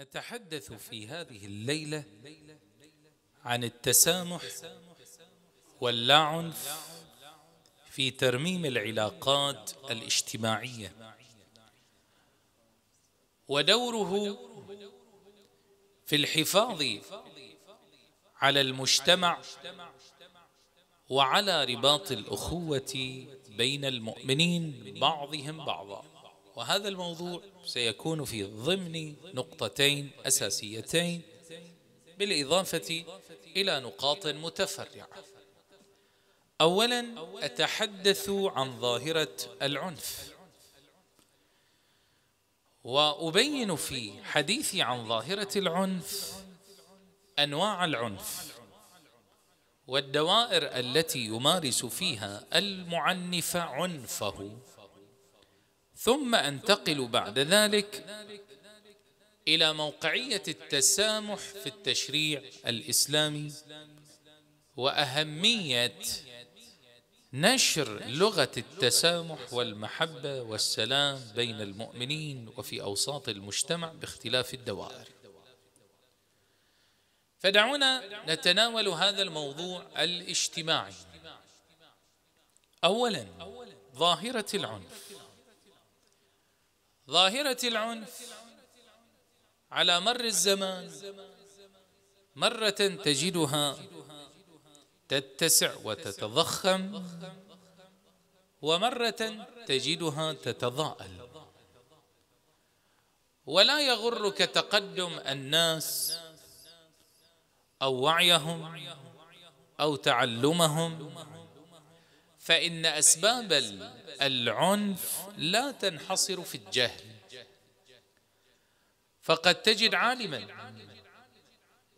نتحدث في هذه الليلة عن التسامح واللعنف في ترميم العلاقات الاجتماعية ودوره في الحفاظ على المجتمع وعلى رباط الأخوة بين المؤمنين بعضهم بعضا وهذا الموضوع سيكون في ضمن نقطتين أساسيتين بالإضافة إلى نقاط متفرعة أولا أتحدث عن ظاهرة العنف وأبين في حديثي عن ظاهرة العنف أنواع العنف والدوائر التي يمارس فيها المعنف عنفه ثم أنتقل بعد ذلك إلى موقعية التسامح في التشريع الإسلامي وأهمية نشر لغة التسامح والمحبة والسلام بين المؤمنين وفي أوساط المجتمع باختلاف الدوائر فدعونا نتناول هذا الموضوع الاجتماعي أولا ظاهرة العنف ظاهرة العنف على مر الزمان مرة تجدها تتسع وتتضخم ومرة تجدها تتضاءل ولا يغرك تقدم الناس أو وعيهم أو تعلمهم فإن أسباب العنف لا تنحصر في الجهل فقد تجد عالما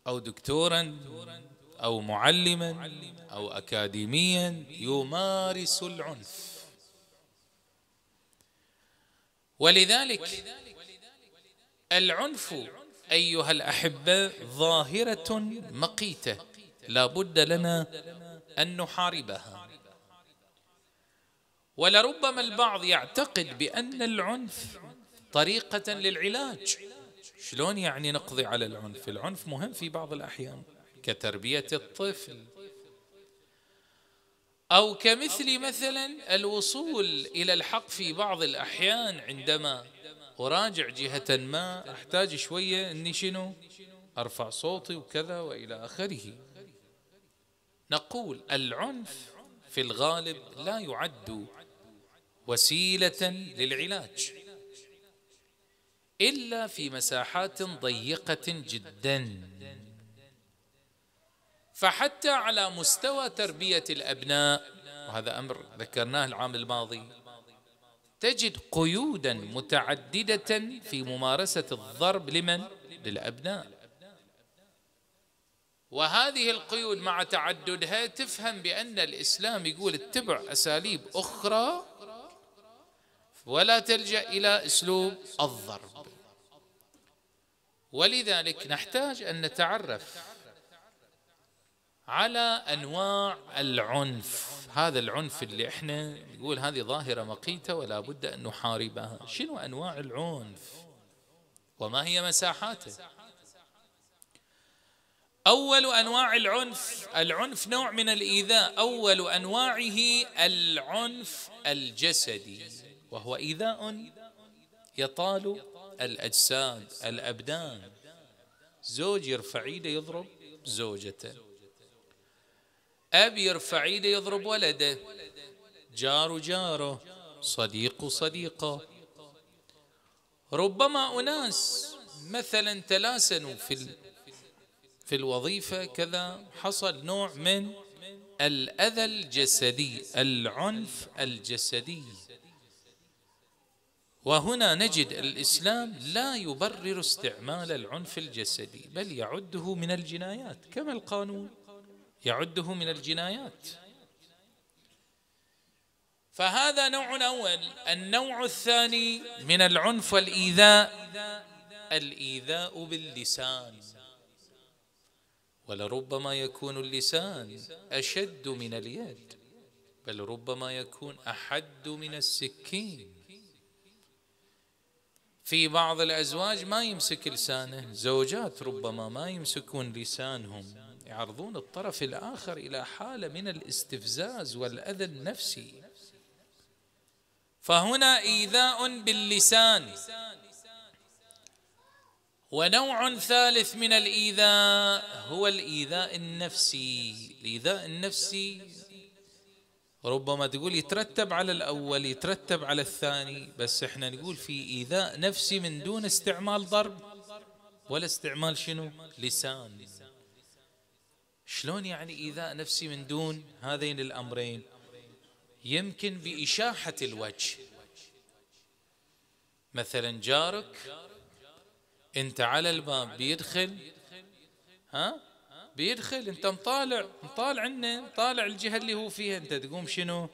أو دكتورا أو معلما أو أكاديميا يمارس العنف ولذلك العنف أيها الأحبة ظاهرة مقيتة لا بد لنا أن نحاربها ولربما البعض يعتقد بأن العنف طريقة للعلاج شلون يعني نقضي على العنف العنف مهم في بعض الأحيان كتربية الطفل أو كمثل مثلا الوصول إلى الحق في بعض الأحيان عندما أراجع جهة ما أحتاج شوية أني شنو أرفع صوتي وكذا وإلى آخره نقول العنف في الغالب لا يعد وسيلة للعلاج إلا في مساحات ضيقة جدا فحتى على مستوى تربية الأبناء وهذا أمر ذكرناه العام الماضي تجد قيودا متعددة في ممارسة الضرب لمن؟ للأبناء وهذه القيود مع تعددها تفهم بأن الإسلام يقول اتبع أساليب أخرى ولا تلجا الى اسلوب الضرب ولذلك نحتاج ان نتعرف على انواع العنف هذا العنف اللي احنا نقول هذه ظاهره مقيته ولا بد ان نحاربها شنو انواع العنف وما هي مساحاته اول انواع العنف العنف نوع من الايذاء اول انواعه العنف الجسدي وهو إيذاء يطال الأجساد الأبدان زوج يرفع ايده يضرب زوجته أب يرفع ايده يضرب ولده جار جاره صديق صديقه ربما أناس مثلا تلاسنوا في في الوظيفة كذا حصل نوع من الأذى الجسدي العنف الجسدي وهنا نجد الإسلام لا يبرر استعمال العنف الجسدي بل يعده من الجنايات كما القانون يعده من الجنايات فهذا نوع أول النوع الثاني من العنف والإيذاء الإيذاء باللسان ولربما يكون اللسان أشد من اليد بل ربما يكون أحد من السكين في بعض الأزواج ما يمسك لسانه زوجات ربما ما يمسكون لسانهم يعرضون الطرف الآخر إلى حالة من الاستفزاز والأذى النفسي فهنا إيذاء باللسان ونوع ثالث من الإيذاء هو الإيذاء النفسي الإيذاء النفسي ربما تقول يترتب على الأول يترتب على الثاني بس احنا نقول في إيذاء نفسي من دون استعمال ضرب ولا استعمال شنو لسان شلون يعني إيذاء نفسي من دون هذين الأمرين يمكن بإشاحة الوجه مثلا جارك انت على الباب بيدخل ها بيدخل انت مطالع مطالع عنه مطالع الجهه اللي هو فيها انت تقوم شنو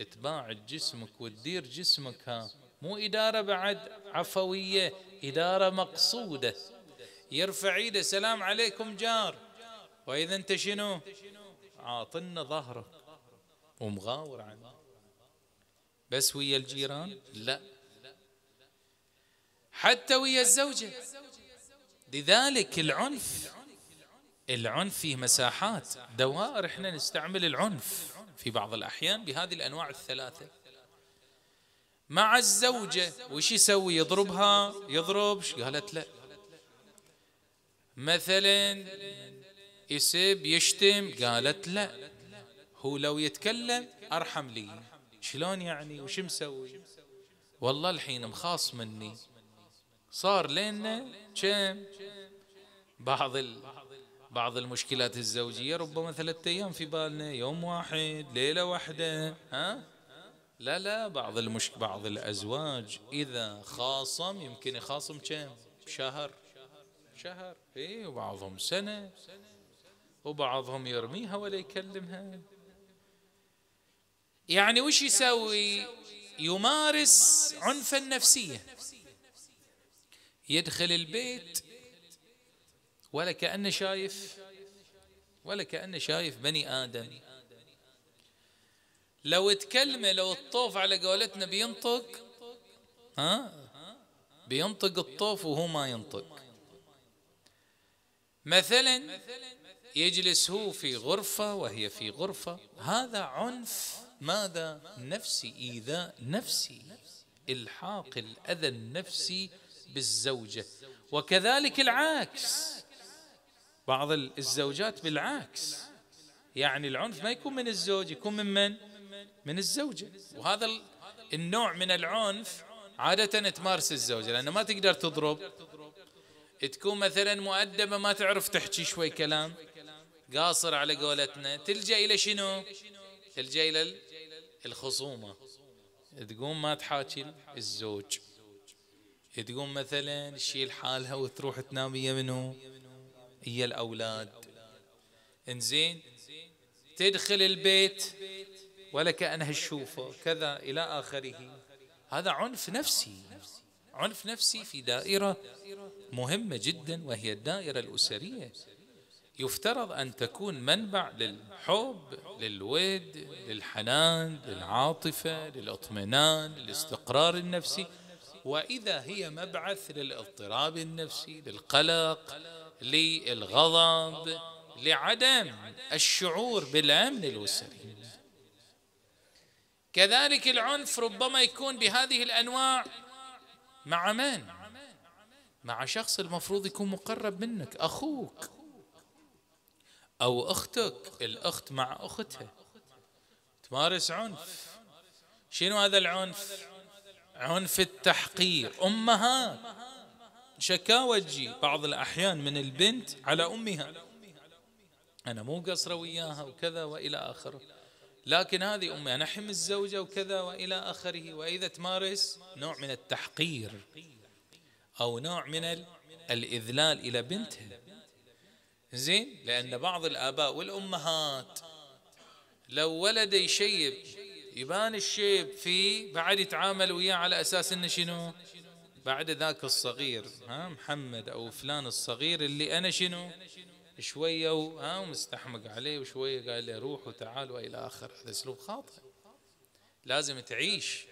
اتباع جسمك وتدير جسمك ها مو اداره بعد عفويه اداره مقصوده يرفع ايده سلام عليكم جار واذا انت شنو عاطلنا ظهرك ومغاور عنه بس ويا الجيران لا حتى ويا الزوجه لذلك العنف العنف فيه مساحات دوائر احنا نستعمل العنف في بعض الأحيان بهذه الأنواع الثلاثة مع الزوجة وش يسوي يضربها يضرب قالت لا مثلا يسب يشتم قالت لا هو لو يتكلم أرحم لي شلون يعني وش مسوي والله الحين مخاص مني صار لنا كم بعض ال... بعض المشكلات الزوجية ربما ثلاثة أيام في بالنا يوم واحد ليلة واحدة ها لا لا بعض المش... بعض الأزواج إذا خاصم يمكن يخاصم كم شهر شهر إيه وبعضهم سنة وبعضهم يرميها ولا يكلمها يعني وش يسوي يمارس عنفا نفسيا يدخل البيت ولا كأنه شايف ولا كأنه شايف بني آدم لو تكلمه لو الطوف على قولتنا بينطق ها بينطق الطوف وهو ما ينطق مثلا يجلس هو في غرفة وهي في غرفة هذا عنف ماذا نفسي إيذاء نفسي إلحاق الأذى النفسي بالزوجة وكذلك العكس بعض الزوجات بالعكس يعني العنف ما يكون من الزوج يكون من من؟ من الزوجة وهذا النوع من العنف عادة تمارس الزوجة لأنه ما تقدر تضرب تكون مثلا مؤدبة ما تعرف تحكي شوي كلام قاصر على قولتنا تلجأ إلى شنو تلجأ إلى الخصومة تقوم ما تحاكي الزوج تقوم مثلا تشيل حالها وتروح تنام ويا منو هي الأولاد انزين تدخل البيت ولا كأنها تشوفه كذا إلى آخره هذا عنف نفسي عنف نفسي في دائرة مهمة جدا وهي الدائرة الأسرية يفترض أن تكون منبع للحب للود للحنان للعاطفة للإطمئنان للاستقرار النفسي وإذا هي مبعث للاضطراب النفسي للقلق للغضب لعدم الشعور بالامن الاسري كذلك العنف ربما يكون بهذه الانواع مع من مع شخص المفروض يكون مقرب منك اخوك او اختك الاخت مع اختها تمارس عنف شنو هذا العنف عنف التحقير امهات شكاوى تجي بعض الأحيان من البنت على أمها أنا مو قصرة وياها وكذا وإلى آخره لكن هذه أمي أنا أحم الزوجة وكذا وإلى آخره وإذا تمارس نوع من التحقير أو نوع من الإذلال إلى بنتها زين لأن بعض الآباء والأمهات لو ولده يشيب يبان الشيب فيه بعد يتعامل وياه على أساس أنه شنو بعد ذاك الصغير ها محمد أو فلان الصغير اللي أنا شنو شوية ها ومستحمق عليه وشوية قال له روح وتعال وإلى آخر هذا أسلوب خاطئ لازم تعيش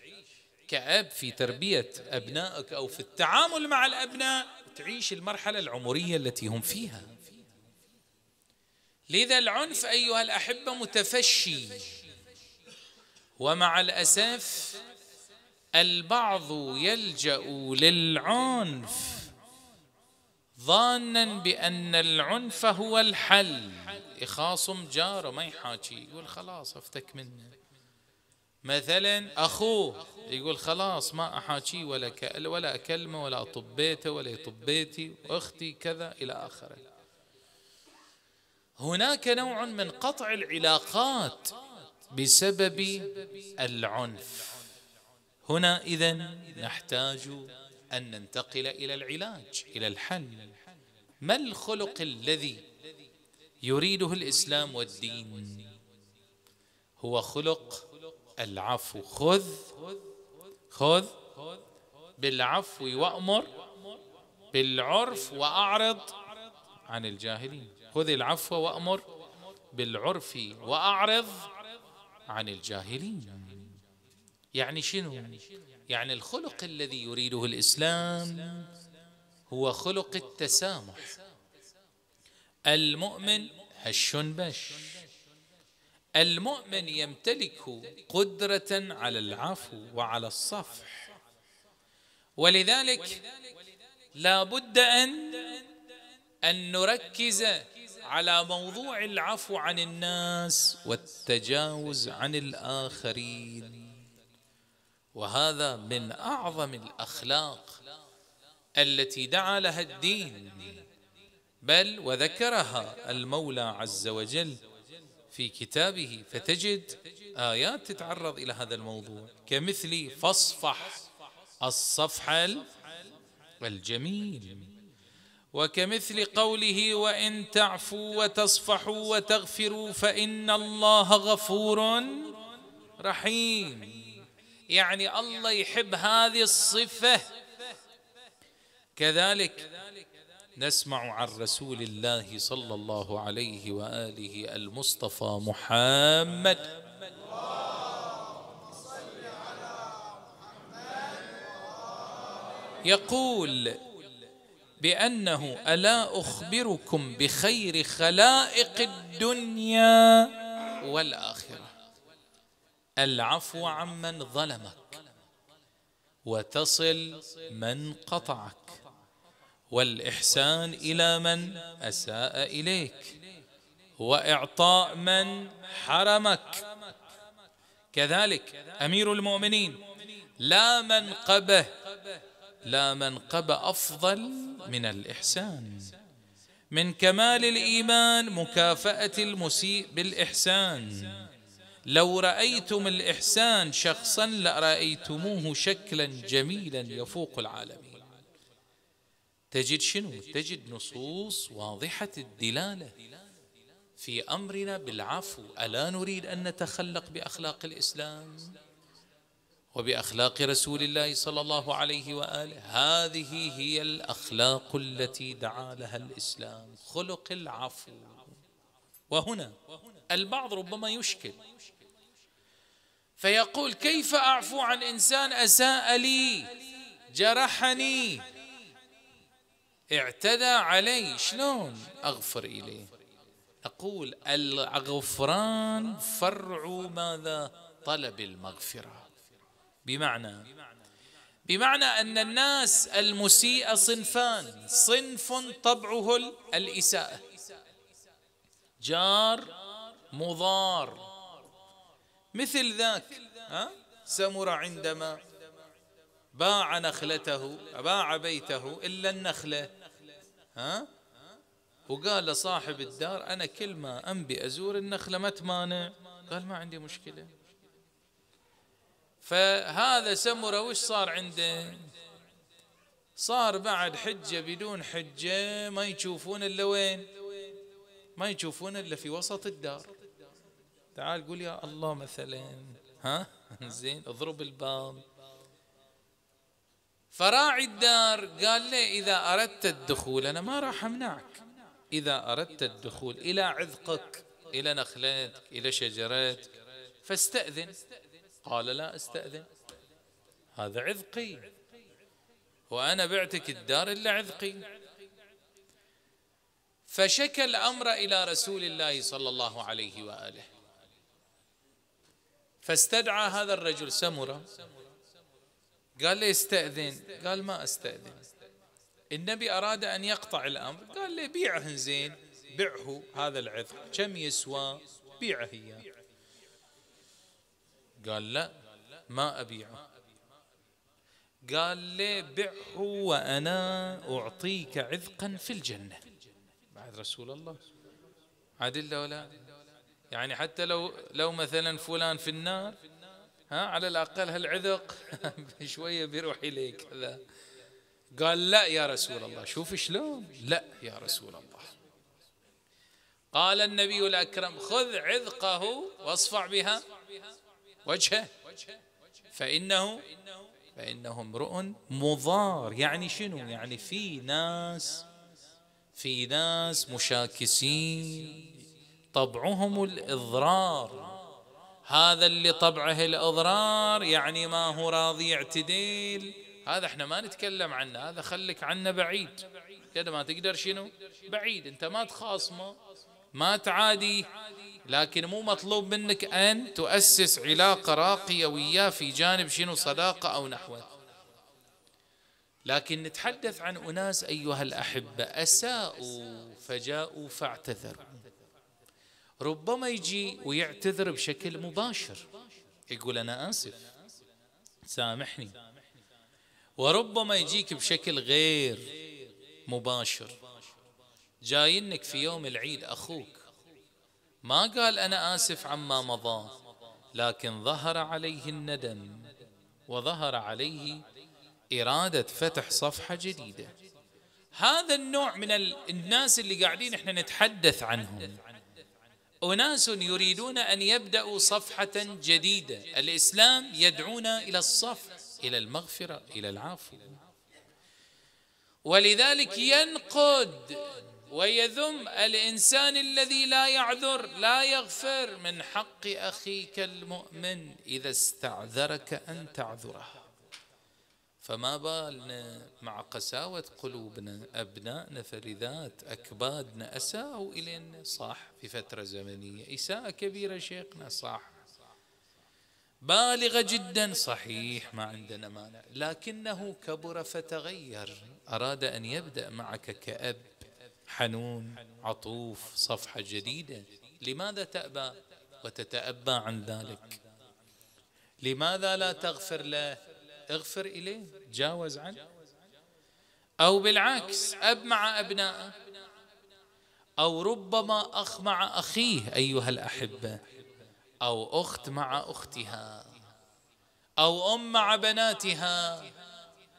كأب في تربية أبنائك أو في التعامل مع الأبناء تعيش المرحلة العمرية التي هم فيها لذا العنف أيها الأحبة متفشي ومع الأسف البعض يلجا للعنف ظانا بان العنف هو الحل يخاصم جاره ما يحاكي يقول خلاص افتك منه مثلا اخوه يقول خلاص ما احاكيه ولا كأل ولا اكلمه ولا طبيته ولا طبيتي أختي واختي كذا الى اخره هناك نوع من قطع العلاقات بسبب العنف هنا إذا نحتاج أن ننتقل إلى العلاج إلى الحل ما الخلق الذي يريده الإسلام والدين هو خلق العفو خذ خذ بالعفو وأمر بالعرف وأعرض عن الجاهلين خذ العفو وأمر بالعرف وأعرض عن الجاهلين يعني شنو يعني الخلق الذي يريده الإسلام هو خلق التسامح المؤمن هش بش المؤمن يمتلك قدرة على العفو وعلى الصفح ولذلك لا بد أن أن نركز على موضوع العفو عن الناس والتجاوز عن الآخرين وهذا من اعظم الاخلاق التي دعا لها الدين بل وذكرها المولى عز وجل في كتابه فتجد ايات تتعرض الى هذا الموضوع كمثل فاصفح الصفح الجميل وكمثل قوله وان تعفوا وتصفحوا وتغفروا فان الله غفور رحيم يعني الله يحب هذه الصفة كذلك نسمع عن رسول الله صلى الله عليه وآله المصطفى محمد يقول بأنه ألا أخبركم بخير خلائق الدنيا والآخرة العفو عمن ظلمك وتصل من قطعك والإحسان إلى من أساء إليك وإعطاء من حرمك كذلك أمير المؤمنين لا من قبه لا من قب أفضل من الإحسان من كمال الإيمان مكافأة المسيء بالإحسان لو رأيتم الإحسان شخصا لرأيتموه شكلا جميلا يفوق العالمين تجد شنو؟ تجد نصوص واضحة الدلالة في أمرنا بالعفو ألا نريد أن نتخلق بأخلاق الإسلام وبأخلاق رسول الله صلى الله عليه وآله هذه هي الأخلاق التي دعا لها الإسلام خلق العفو وهنا البعض ربما يشكل فيقول كيف اعفو عن انسان اساء لي جرحني اعتدى علي شلون اغفر اليه اقول الغفران فرع ماذا طلب المغفره بمعنى بمعنى ان الناس المسيئه صنفان صنف طبعه الاساءه جار مضار مثل ذاك ها سمر عندما باع نخلته باع بيته إلا النخلة ها وقال لصاحب الدار أنا كل ما أنبي أزور النخلة ما تمانع قال ما عندي مشكلة فهذا سمرة وش صار عنده صار بعد حجة بدون حجة ما يشوفون إلا وين ما يشوفون إلا في وسط الدار تعال قول يا الله مثلا ها زين اضرب الباب فراعي الدار قال له إذا أردت الدخول أنا ما راح أمنعك إذا أردت الدخول إلى عذقك إلى نخلتك إلى شجرتك فاستأذن قال لا أستأذن هذا عذقي وأنا بعتك الدار إلا عذقي فشكى الأمر إلى رسول الله صلى الله عليه وآله فاستدعى هذا الرجل سمرة قال لي استأذن قال ما استأذن النبي أراد أن يقطع الأمر قال لي بيعه زين بيعه هذا العذر كم يسوى بيعه إياه قال لا ما أبيعه قال لي بعه وأنا أعطيك عذقا في الجنة بعد رسول الله عدل ولا يعني حتى لو لو مثلا فلان في النار ها على الأقل هالعذق شوية بيروح إليك هذا قال لا يا رسول الله شوف شلون لا يا رسول الله قال النبي الأكرم خذ عذقه واصفع بها وجهه فإنه فإنه امرؤ مضار يعني شنو يعني في ناس في ناس مشاكسين طبعهم الإضرار هذا اللي طبعه الإضرار يعني ما هو راضي اعتدل هذا احنا ما نتكلم عنه هذا خلك عنا بعيد كده ما تقدر شنو بعيد انت ما تخاصمه ما تعادي لكن مو مطلوب منك أن تؤسس علاقة راقية وياه في جانب شنو صداقة أو نحوه لكن نتحدث عن أناس أيها الأحبة أساءوا فجاءوا فاعتذروا ربما يجي ويعتذر بشكل مباشر يقول أنا آسف سامحني وربما يجيك بشكل غير مباشر جاينك في يوم العيد أخوك ما قال أنا آسف عما مضى لكن ظهر عليه الندم وظهر عليه إرادة فتح صفحة جديدة هذا النوع من الناس اللي قاعدين احنا نتحدث عنهم أناس يريدون أن يبدأوا صفحة جديدة الإسلام يدعونا إلى الصفح إلى المغفرة إلى العفو ولذلك ينقد ويذم الإنسان الذي لا يعذر لا يغفر من حق أخيك المؤمن إذا استعذرك أن تعذره فما بالنا مع قساوة قلوبنا أبنائنا فلذات أكبادنا أساءوا إلينا صح في فترة زمنية إساءة كبيرة شيخنا صح بالغة جدا صحيح ما عندنا مانع لكنه كبر فتغير أراد أن يبدأ معك كأب حنون عطوف صفحة جديدة لماذا تأبى وتتأبى عن ذلك لماذا لا تغفر له اغفر إليه تجاوز عنه أو بالعكس أب مع أبنائه أو ربما أخ مع أخيه أيها الأحبة أو أخت مع أختها أو أم مع بناتها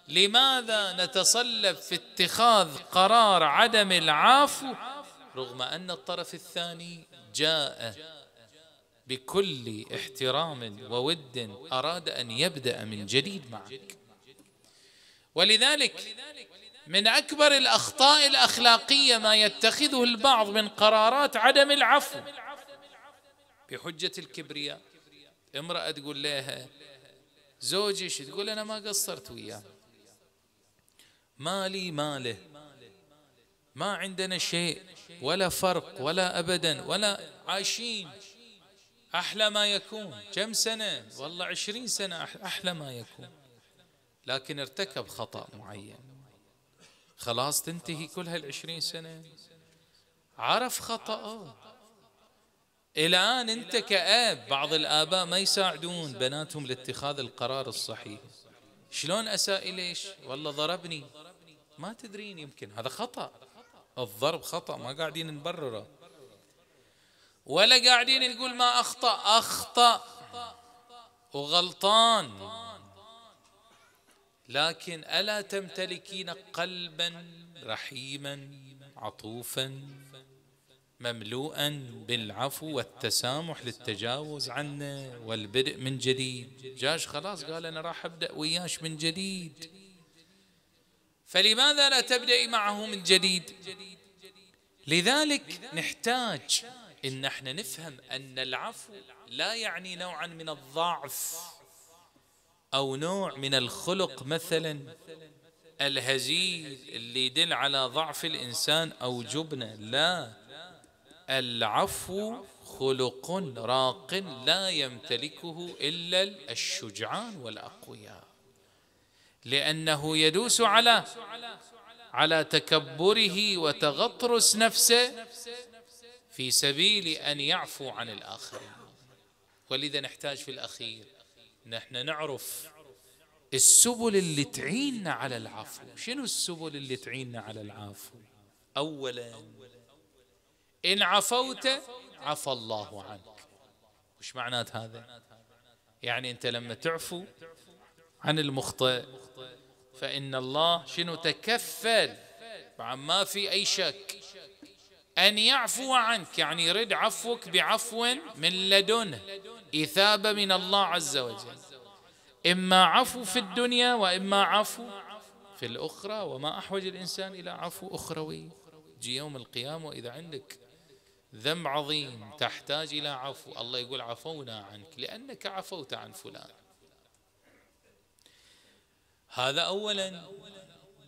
لماذا نتصلب في اتخاذ قرار عدم العفو رغم أن الطرف الثاني جاء بكل احترام وود أراد أن يبدأ من جديد معك ولذلك من أكبر الأخطاء الأخلاقية ما يتخذه البعض من قرارات عدم العفو بحجة الكبرياء امرأة تقول لها زوجي تقول أنا ما قصرت وياه مالي ماله ما عندنا شيء ولا فرق ولا أبدا ولا عايشين أحلى ما يكون كم سنة والله عشرين سنة أحلى ما يكون لكن ارتكب خطأ معين خلاص تنتهي كل هالعشرين سنة عرف خطأه الآن أنت كأب بعض الآباء ما يساعدون بناتهم لاتخاذ القرار الصحيح شلون أساء ليش والله ضربني ما تدرين يمكن هذا خطأ الضرب خطأ ما قاعدين نبرره ولا قاعدين نقول ما أخطأ أخطأ وغلطان لكن ألا تمتلكين قلبا رحيما عطوفا مملوءا بالعفو والتسامح للتجاوز عنا والبدء من جديد جاش خلاص قال أنا راح أبدأ وياش من جديد فلماذا لا تبدأي معه من جديد لذلك نحتاج إن احنا نفهم أن العفو لا يعني نوعا من الضعف أو نوع من الخلق مثلا الهزيل اللي يدل على ضعف الإنسان أو جبنة لا العفو خلق راق لا يمتلكه إلا الشجعان والأقوياء لأنه يدوس على على تكبره وتغطرس نفسه في سبيل أن يعفو عن الآخرين ولذا نحتاج في الأخير نحن نعرف السبل اللي تعيننا على العفو شنو السبل اللي تعيننا على العفو أولا إن عفوت عفى الله عنك وش معنات هذا يعني أنت لما تعفو عن المخطئ فإن الله شنو تكفل طبعا ما في أي شك أن يعفو عنك يعني يرد عفوك بعفو من لدنه إثابة من الله عز وجل إما عفو في الدنيا وإما عفو في الأخرى وما أحوج الإنسان إلى عفو أخروي جي يوم القيامة إذا عندك ذنب عظيم تحتاج إلى عفو الله يقول عفونا عنك لأنك عفوت عن فلان هذا أولا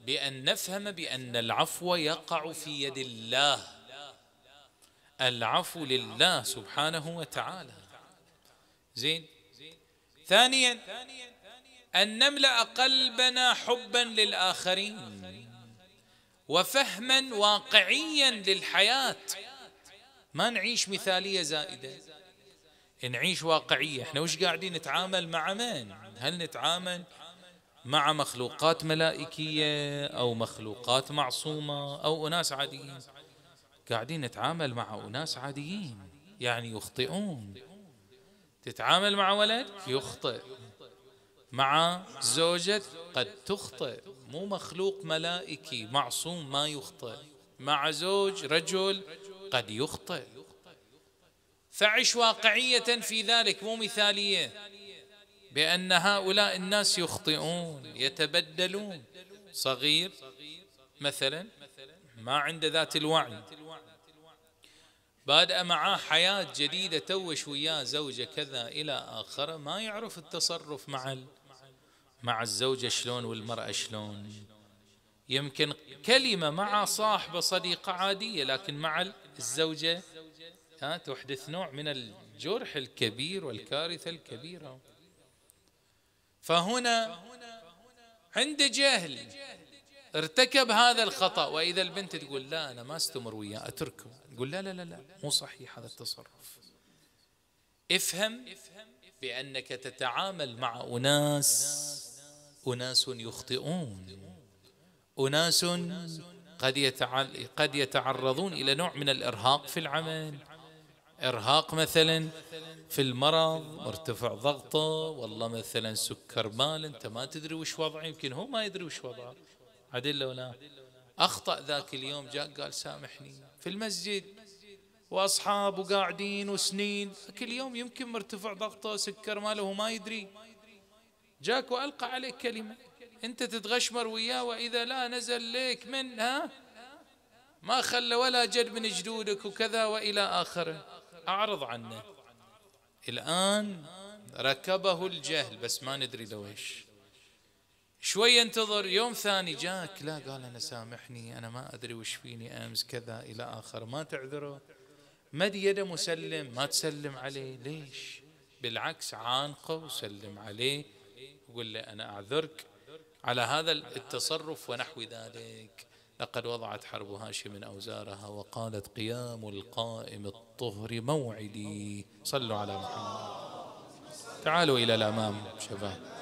بأن نفهم بأن العفو يقع في يد الله العفو لله سبحانه وتعالى زين ثانيا أن نملأ قلبنا حبا للآخرين وفهما واقعيا للحياة ما نعيش مثالية زائدة نعيش واقعية احنا وش قاعدين نتعامل مع من هل نتعامل مع مخلوقات ملائكية أو مخلوقات معصومة أو أناس عاديين قاعدين نتعامل مع أناس عاديين يعني يخطئون تتعامل مع ولد يخطئ مع زوجة قد تخطئ مو مخلوق ملائكي معصوم ما يخطئ مع زوج رجل قد يخطئ فعش واقعية في ذلك مو مثالية بأن هؤلاء الناس يخطئون يتبدلون صغير مثلا ما عنده ذات الوعي بادئ معاه حياة جديدة توش وياه زوجة كذا إلى آخره ما يعرف التصرف مع مع الزوجة شلون والمرأة شلون يمكن كلمة مع صاحبة صديقة عادية لكن مع الزوجة ها تحدث نوع من الجرح الكبير والكارثة الكبيرة فهنا عند جهل ارتكب هذا الخطأ وإذا البنت تقول لا أنا ما استمر وياه أتركه تقول لا لا لا لا مو صحيح هذا التصرف افهم بأنك تتعامل مع أناس أناس يخطئون أناس قد قد يتعرضون إلى نوع من الإرهاق في العمل إرهاق مثلا في المرض مرتفع ضغطه والله مثلا سكر مال أنت ما تدري وش وضعه يمكن هو ما يدري وش وضعه عدل ولا أخطأ ذاك اليوم جاء قال سامحني في المسجد واصحاب قاعدين وسنين كل يوم يمكن مرتفع ضغطه سكر ماله وما يدري جاك وألقى عليك كلمة أنت تتغشمر وياه وإذا لا نزل لك ها ما خلى ولا جد من جدودك وكذا وإلى آخره أعرض عنه الآن ركبه الجهل بس ما ندري لو ايش شوي انتظر يوم ثاني جاك لا قال أنا سامحني أنا ما أدري وش فيني أمس كذا إلى آخر ما تعذره مد يده مسلم ما تسلم عليه ليش بالعكس عانقه وسلم عليه وقل له أنا أعذرك على هذا التصرف ونحو ذلك لقد وضعت حرب هاشم أوزارها وقالت قيام القائم الطهر موعدي صلوا على محمد تعالوا إلى الأمام شباب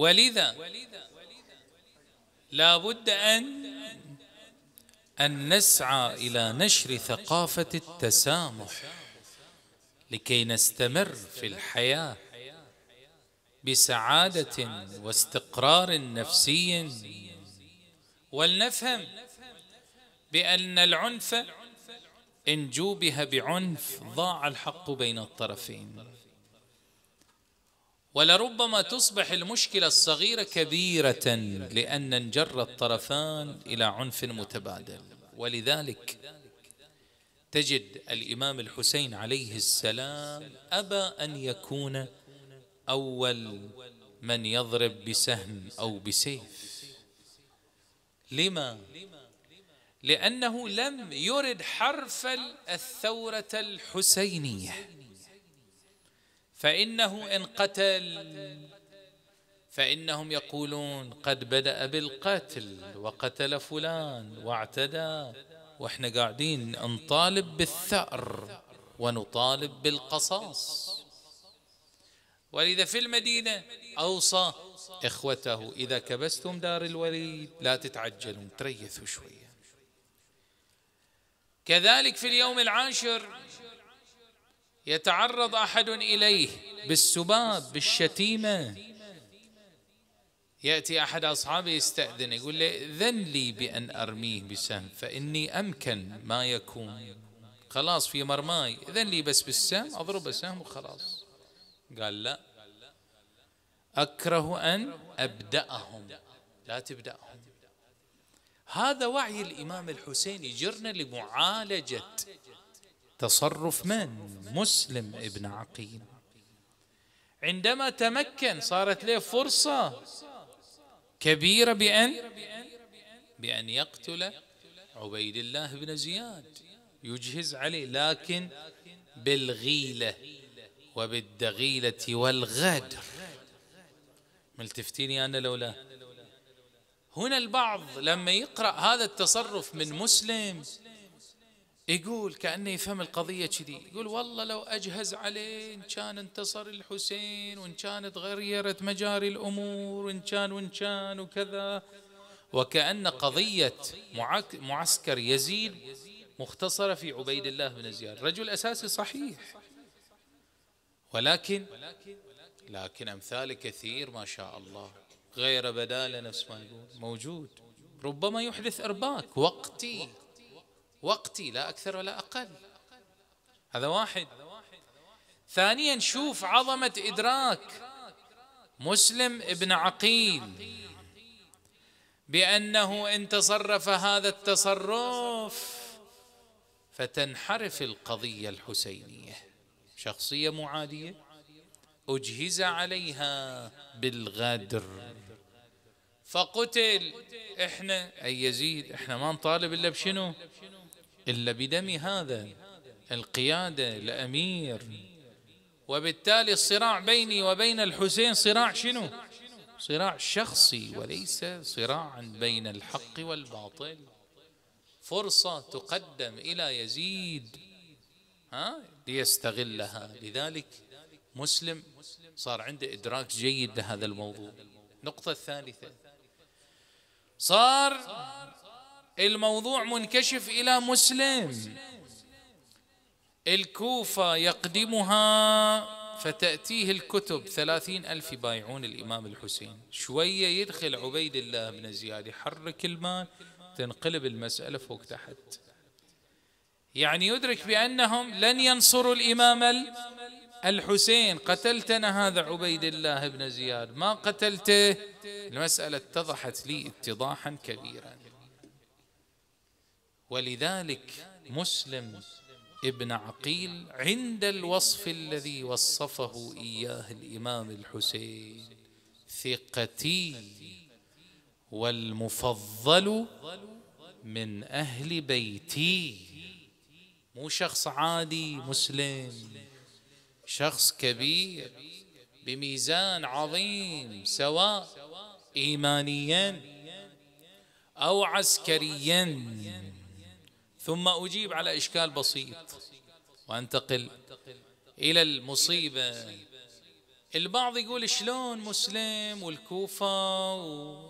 ولذا لا بد أن أن نسعى إلى نشر ثقافة التسامح لكي نستمر في الحياة بسعادة واستقرار نفسي ولنفهم بأن العنف إن جوبها بعنف ضاع الحق بين الطرفين ولربما تصبح المشكلة الصغيرة كبيرة لأن انجر الطرفان إلى عنف متبادل ولذلك تجد الإمام الحسين عليه السلام أبى أن يكون أول من يضرب بسهم أو بسيف لما؟ لأنه لم يرد حرف الثورة الحسينية فانه ان قتل فانهم يقولون قد بدا بالقتل وقتل فلان واعتدى واحنا قاعدين نطالب بالثار ونطالب بالقصاص ولذا في المدينه اوصى اخوته اذا كبستم دار الوليد لا تتعجلون تريثوا شويه كذلك في اليوم العاشر يتعرض احد اليه بالسباب بالشتيمه ياتي احد اصحابه يستاذن يقول له ذن لي بان ارميه بسهم فاني امكن ما يكون خلاص في مرماي ذن لي بس بالسهم اضربه سهم وخلاص قال لا اكره ان ابداهم لا تبداهم هذا وعي الامام الحسين يجرنا لمعالجه تصرف من مسلم ابن عقيل عندما تمكن صارت له فرصة كبيرة بأن بأن يقتل عبيد الله بن زياد يجهز عليه لكن بالغيلة وبالدغيلة والغدر ملتفتيني أنا لولا هنا البعض لما يقرأ هذا التصرف من مسلم يقول كأنه يفهم القضية كذي يقول والله لو أجهز عليه إن كان انتصر الحسين وإن كان تغيرت مجاري الأمور وإن كان وإن كان وكذا وكأن قضية معسكر يزيد مختصرة في عبيد الله بن زياد رجل أساسي صحيح ولكن لكن أمثال كثير ما شاء الله غير بدالة نفس ما يقول موجود ربما يحدث أرباك وقتي وقتي لا أكثر ولا أقل هذا واحد ثانيا شوف عظمة إدراك مسلم ابن عقيل بأنه إن تصرف هذا التصرف فتنحرف القضية الحسينية شخصية معادية أجهز عليها بالغدر فقتل احنا اي يزيد احنا ما نطالب الا بشنو إلا بدم هذا القيادة الأمير وبالتالي الصراع بيني وبين الحسين صراع شنو صراع شخصي وليس صراعا بين الحق والباطل فرصة تقدم إلى يزيد ها ليستغلها لذلك مسلم صار عنده إدراك جيد لهذا الموضوع النقطة الثالثة صار الموضوع منكشف إلى مسلم الكوفة يقدمها فتأتيه الكتب ثلاثين ألف يبايعون الإمام الحسين شوية يدخل عبيد الله بن زياد يحرك المال تنقلب المسألة فوق تحت يعني يدرك بأنهم لن ينصروا الإمام الحسين قتلتنا هذا عبيد الله بن زياد ما قتلته المسألة اتضحت لي اتضاحا كبيرا ولذلك مسلم ابن عقيل عند الوصف الذي وصفه إياه الإمام الحسين ثقتي والمفضل من أهل بيتي مو شخص عادي مسلم شخص كبير بميزان عظيم سواء إيمانيا أو عسكريا ثم أجيب على إشكال بسيط وأنتقل إلى المصيبة البعض يقول شلون مسلم والكوفة و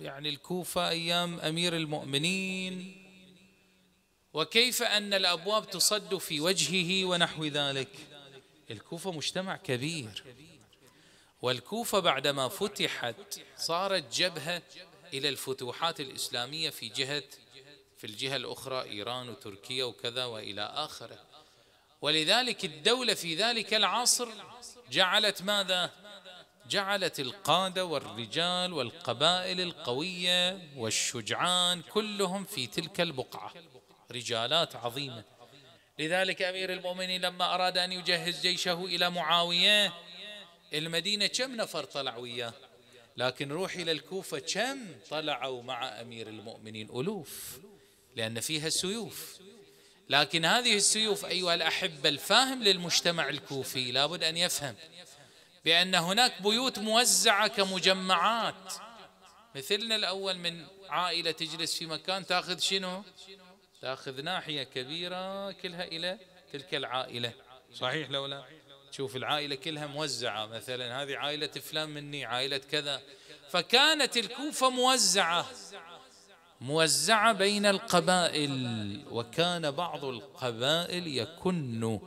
يعني الكوفة أيام أمير المؤمنين وكيف أن الأبواب تصد في وجهه ونحو ذلك الكوفة مجتمع كبير والكوفة بعدما فتحت صارت جبهة إلى الفتوحات الإسلامية في جهة في الجهة الأخرى إيران وتركيا وكذا وإلى آخره ولذلك الدولة في ذلك العصر جعلت ماذا؟ جعلت القادة والرجال والقبائل القوية والشجعان كلهم في تلك البقعة رجالات عظيمة لذلك أمير المؤمنين لما أراد أن يجهز جيشه إلى معاوية المدينة كم نفر طلع وياه لكن روح إلى الكوفة كم طلعوا مع أمير المؤمنين ألوف لأن فيها سيوف لكن هذه السيوف أيها الأحبة الفاهم للمجتمع الكوفي لابد أن يفهم بأن هناك بيوت موزعة كمجمعات مثلنا الأول من عائلة تجلس في مكان تأخذ شنو تأخذ ناحية كبيرة كلها إلى تلك العائلة صحيح لو لا تشوف العائلة كلها موزعة مثلا هذه عائلة فلان مني عائلة كذا فكانت الكوفة موزعة موزعة بين القبائل وكان بعض القبائل يكن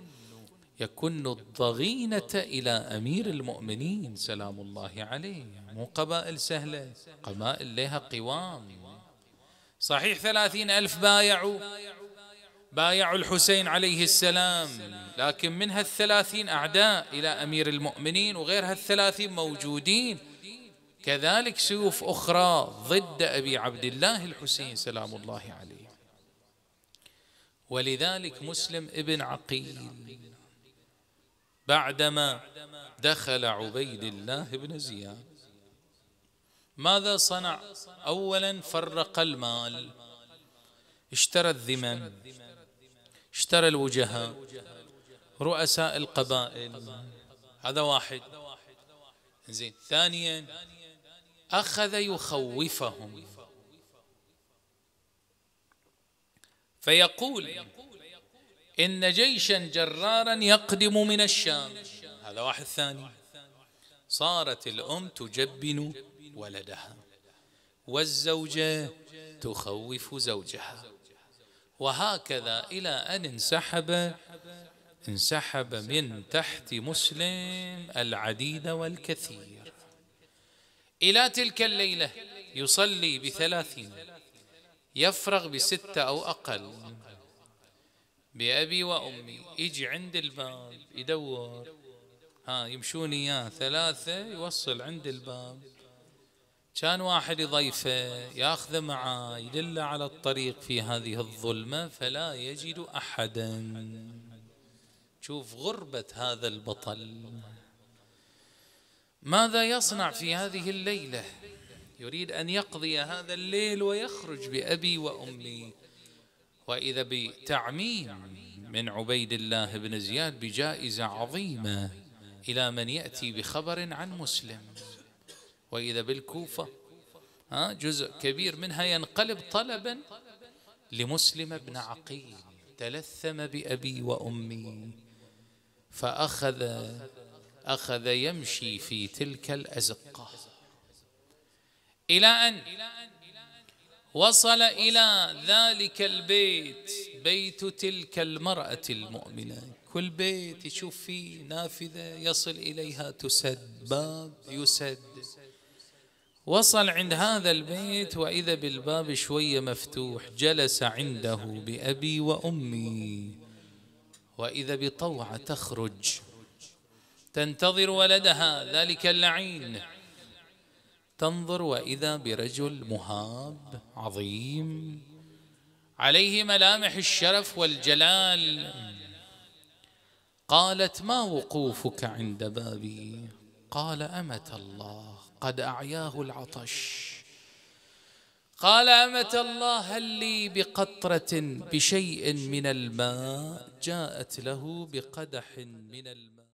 يكن الضغينة إلى أمير المؤمنين سلام الله عليه مو قبائل سهلة قبائل لها قوام صحيح ثلاثين ألف بايعوا بايعوا الحسين عليه السلام لكن من هالثلاثين أعداء إلى أمير المؤمنين وغير هالثلاثين موجودين كذلك سيوف أخرى ضد أبي عبد الله الحسين سلام الله عليه ولذلك مسلم ابن عقيل بعدما دخل عبيد الله بن زياد ماذا صنع أولا فرق المال اشترى الذمم اشترى الوجهاء رؤساء القبائل هذا واحد زين ثانيا اخذ يخوفهم فيقول ان جيشا جرارا يقدم من الشام هذا واحد ثاني صارت الام تجبن ولدها والزوجه تخوف زوجها وهكذا الى ان انسحب انسحب من تحت مسلم العديد والكثير إلى تلك الليلة يصلي بثلاثين يفرغ بستة أو أقل بأبي وأمي يجي عند الباب يدور ها يمشون إياه ثلاثة يوصل عند الباب كان واحد يضيفه ياخذه معاه يدله على الطريق في هذه الظلمة فلا يجد أحدا شوف غربة هذا البطل ماذا يصنع في هذه الليلة يريد أن يقضي هذا الليل ويخرج بأبي وأمي وإذا بتعميم من عبيد الله بن زياد بجائزة عظيمة إلى من يأتي بخبر عن مسلم وإذا بالكوفة ها جزء كبير منها ينقلب طلبا لمسلم بن عقيل تلثم بأبي وأمي فأخذ أخذ يمشي في تلك الأزقة إلى أن وصل إلى ذلك البيت بيت تلك المرأة المؤمنة كل بيت يشوف فيه نافذة يصل إليها تسد باب يسد وصل عند هذا البيت وإذا بالباب شوية مفتوح جلس عنده بأبي وأمي وإذا بطوعة تخرج تنتظر ولدها ذلك اللعين تنظر واذا برجل مهاب عظيم عليه ملامح الشرف والجلال قالت ما وقوفك عند بابي قال امه الله قد اعياه العطش قال امه الله هل لي بقطره بشيء من الماء جاءت له بقدح من الماء